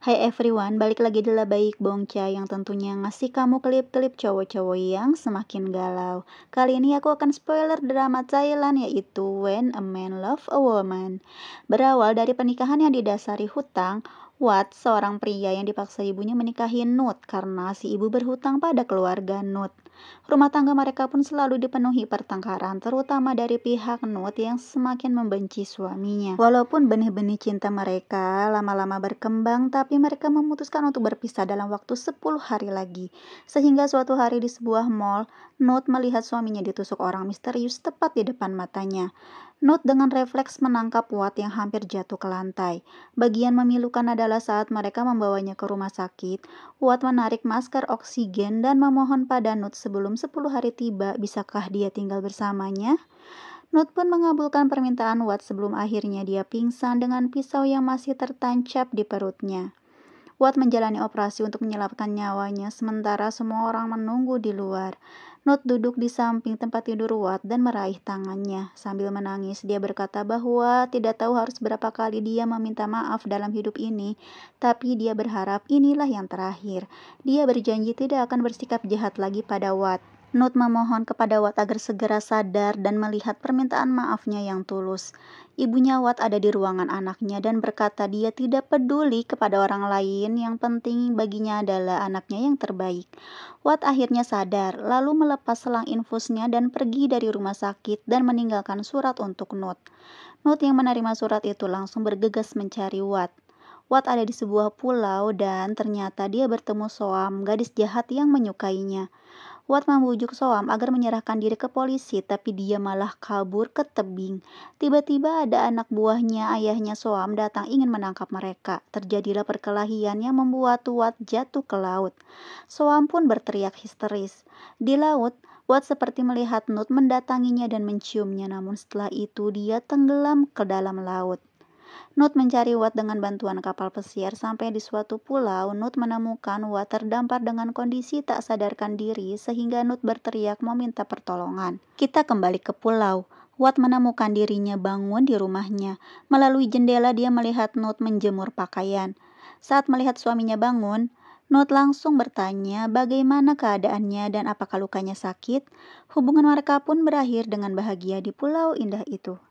Hai everyone, balik lagi di Baik Bongca yang tentunya ngasih kamu klip-klip cowok-cowok yang semakin galau. Kali ini aku akan spoiler drama Thailand yaitu When a Man Love a Woman. Berawal dari pernikahan yang didasari hutang, Wat, seorang pria yang dipaksa ibunya menikahi Nut karena si ibu berhutang pada keluarga Nut. Rumah tangga mereka pun selalu dipenuhi pertengkaran, terutama dari pihak Nut yang semakin membenci suaminya. Walaupun benih-benih cinta mereka lama-lama berkembang, tapi mereka memutuskan untuk berpisah dalam waktu 10 hari lagi. Sehingga suatu hari di sebuah mall, Nut melihat suaminya ditusuk orang misterius tepat di depan matanya. Nut dengan refleks menangkap Wat yang hampir jatuh ke lantai. Bagian memilukan adalah saat mereka membawanya ke rumah sakit. Wat menarik masker oksigen dan memohon pada Nut sebelum 10 hari tiba bisakah dia tinggal bersamanya? Nut pun mengabulkan permintaan Wat sebelum akhirnya dia pingsan dengan pisau yang masih tertancap di perutnya kuat menjalani operasi untuk menyelamatkan nyawanya sementara semua orang menunggu di luar. Nut duduk di samping tempat tidur Wat dan meraih tangannya. Sambil menangis, dia berkata bahwa tidak tahu harus berapa kali dia meminta maaf dalam hidup ini, tapi dia berharap inilah yang terakhir. Dia berjanji tidak akan bersikap jahat lagi pada Watt. Nut memohon kepada Wat agar segera sadar dan melihat permintaan maafnya yang tulus. Ibunya Wat ada di ruangan anaknya dan berkata dia tidak peduli kepada orang lain, yang penting baginya adalah anaknya yang terbaik. Wat akhirnya sadar, lalu melepas selang infusnya dan pergi dari rumah sakit dan meninggalkan surat untuk Nut. Nut yang menerima surat itu langsung bergegas mencari Wat. Wat ada di sebuah pulau dan ternyata dia bertemu Soam, gadis jahat yang menyukainya. Wat membujuk Soam agar menyerahkan diri ke polisi, tapi dia malah kabur ke tebing. Tiba-tiba ada anak buahnya ayahnya Soam datang ingin menangkap mereka. Terjadilah perkelahian yang membuat Wat jatuh ke laut. Soam pun berteriak histeris. Di laut, Wat seperti melihat Nut mendatanginya dan menciumnya, namun setelah itu dia tenggelam ke dalam laut. Nut mencari Wat dengan bantuan kapal pesiar sampai di suatu pulau, Nut menemukan Wat terdampar dengan kondisi tak sadarkan diri sehingga Nut berteriak meminta pertolongan. Kita kembali ke pulau. Wat menemukan dirinya bangun di rumahnya. Melalui jendela dia melihat Nut menjemur pakaian. Saat melihat suaminya bangun, Nut langsung bertanya bagaimana keadaannya dan apakah lukanya sakit. Hubungan mereka pun berakhir dengan bahagia di pulau indah itu.